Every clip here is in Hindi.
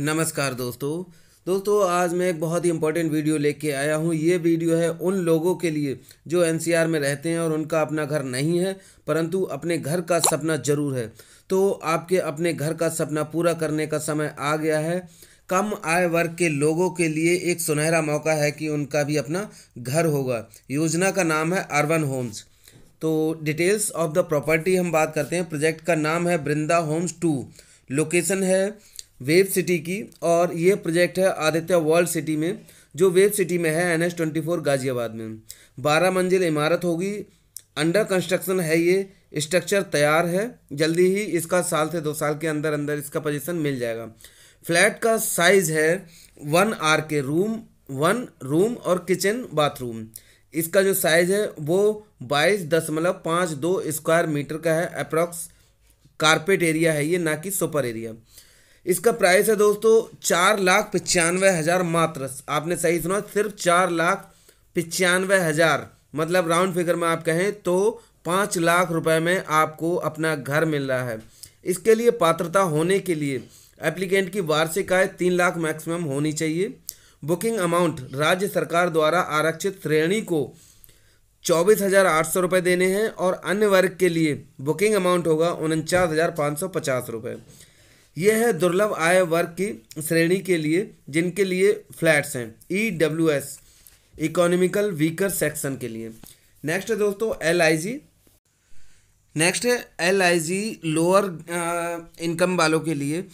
नमस्कार दोस्तों दोस्तों आज मैं एक बहुत ही इंपॉर्टेंट वीडियो लेके आया हूँ ये वीडियो है उन लोगों के लिए जो एनसीआर में रहते हैं और उनका अपना घर नहीं है परंतु अपने घर का सपना ज़रूर है तो आपके अपने घर का सपना पूरा करने का समय आ गया है कम आय वर्ग के लोगों के लिए एक सुनहरा मौका है कि उनका भी अपना घर होगा योजना का नाम है अर्बन होम्स तो डिटेल्स ऑफ द प्रॉपर्टी हम बात करते हैं प्रोजेक्ट का नाम है बृंदा होम्स टू लोकेशन है वेब सिटी की और ये प्रोजेक्ट है आदित्य वर्ल्ड सिटी में जो वेब सिटी में है N S twenty four Ghaziabad में बारह मंजिल इमारत होगी अंडर कंस्ट्रक्शन है ये स्ट्रक्चर तैयार है जल्दी ही इसका साल से दो साल के अंदर अंदर इसका पोजिशन मिल जाएगा फ्लैट का साइज है one R K room one room और किचन बाथरूम इसका जो साइज है वो बाईस दशमलव पाँच दो स्क्वायर मीटर का है अप्रॉक्स कारपेट एरिया है ये ना कि सुपर एरिया इसका प्राइस है दोस्तों चार लाख पचानवे हज़ार मात्र आपने सही सुना सिर्फ चार लाख पचानवे हज़ार मतलब राउंड फिगर में आप कहें तो पाँच लाख रुपए में आपको अपना घर मिल रहा है इसके लिए पात्रता होने के लिए एप्लीकेंट की वार्षिक आय तीन लाख मैक्सिमम होनी चाहिए बुकिंग अमाउंट राज्य सरकार द्वारा आरक्षित श्रेणी को चौबीस हज़ार आठ सौ रुपये देने हैं और अन्य वर्ग के लिए बुकिंग अमाउंट होगा उनचास हज़ार पाँच सौ पचास रुपये यह है दुर्लभ आय वर्ग की श्रेणी के लिए जिनके लिए फ्लैट्स हैं E W S economical weaker section के लिए नेक्स्ट है दोस्तों एल आई जी नेक्स्ट है L I G lower income वालों के लिए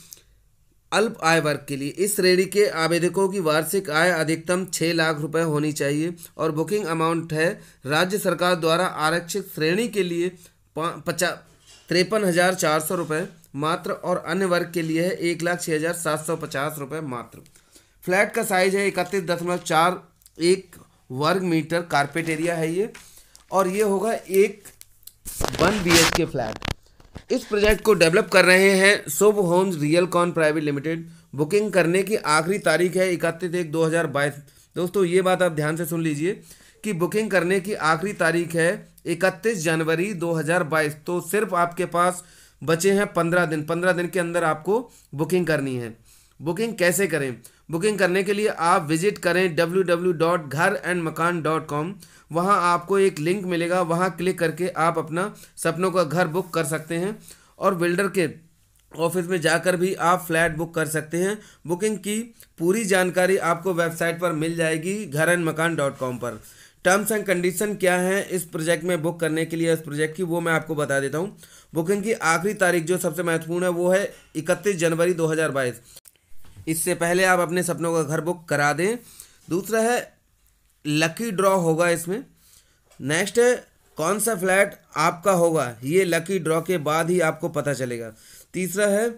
अल्प आय वर्ग के लिए इस श्रेणी के आवेदकों की वार्षिक आय अधिकतम छः लाख रुपए होनी चाहिए और बुकिंग अमाउंट है राज्य सरकार द्वारा आरक्षित श्रेणी के लिए पचा तिरपन हज़ार चार सौ रुपये मात्र और अन्य वर्ग के लिए है एक लाख छः हज़ार सात सौ पचास रुपये मात्र फ्लैट का साइज़ है इकतीस दशमलव चार एक वर्ग मीटर कारपेट एरिया है ये और ये होगा एक वन बी के फ्लैट इस प्रोजेक्ट को डेवलप कर रहे हैं Shubh homes realcon private limited booking करने की आखिरी तारीख है इकतीस एक दो हज़ार बाईस दोस्तों ये बात आप ध्यान से सुन लीजिए कि बुकिंग करने की आखिरी तारीख है इकतीस जनवरी दो हजार बाईस तो सिर्फ आपके पास बचे हैं पंद्रह दिन पंद्रह दिन के अंदर आपको बुकिंग करनी है बुकिंग कैसे करें बुकिंग करने के लिए आप विजिट करें W W dot Ghar and Makan dot com वहाँ आपको एक लिंक मिलेगा वहाँ क्लिक करके आप अपना सपनों का घर बुक कर सकते हैं और बिल्डर के ऑफिस में जाकर भी आप फ्लैट बुक कर सकते हैं बुकिंग की पूरी जानकारी आपको वेबसाइट पर मिल जाएगी Ghar and Makan dot com पर टर्म्स एंड कंडीशन क्या है इस प्रोजेक्ट में बुक करने के लिए इस प्रोजेक्ट की वो मैं आपको बता देता हूँ बुकिंग की आखिरी तारीख जो सबसे महत्वपूर्ण है वो है इकतीस जनवरी दो इससे पहले आप अपने सपनों का घर बुक करा दें दूसरा है लकी ड्रॉ होगा इसमें नेक्स्ट है कौन सा फ्लैट आपका होगा ये लकी ड्रॉ के बाद ही आपको पता चलेगा तीसरा है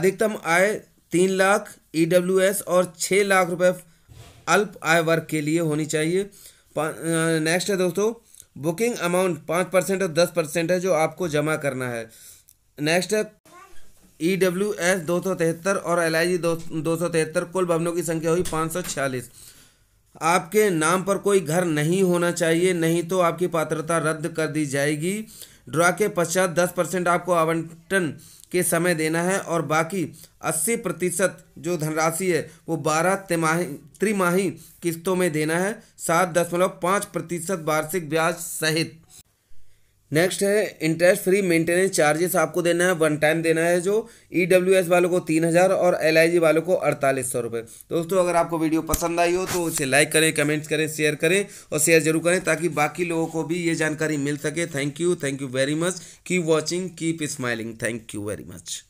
अधिकतम आय तीन लाख ई e और छः लाख रुपए अल्प आय वर्ग के लिए होनी चाहिए नेक्स्ट है दोस्तों बुकिंग अमाउंट पाँच परसेंट और दस परसेंट है जो आपको जमा करना है नेक्स्ट है ई डब्ल्यू एस दो सौ तिहत्तर और एल आई जी दो, सौ तिहत्तर कुल भवनों की संख्या हुई पाँच सौ छियालीस आपके नाम पर कोई घर नहीं होना चाहिए नहीं तो आपकी पात्रता रद्द कर दी जाएगी ड्रा के पश्चात दस परसेंट आपको आवंटन के समय देना है और बाकी अस्सी प्रतिशत जो धनराशि है वो बारह तिमाही त्रिमाही किस्तों में देना है सात दशमलव पाँच प्रतिशत वार्षिक ब्याज सहित नेक्स्ट है इंटरेस्ट फ्री मेंटेनेंस चार्जेस आपको देना है वन टाइम देना है जो ई डब्ल्यू एस वालों को तीन हज़ार और एल आई जी वालों को अड़तालीस सौ रुपये दोस्तों अगर आपको वीडियो पसंद आई हो तो उसे लाइक करें कमेंट्स करें शेयर करें और शेयर जरूर करें ताकि बाकी लोगों को भी ये जानकारी मिल सके thank you thank you very much keep watching keep smiling thank you very much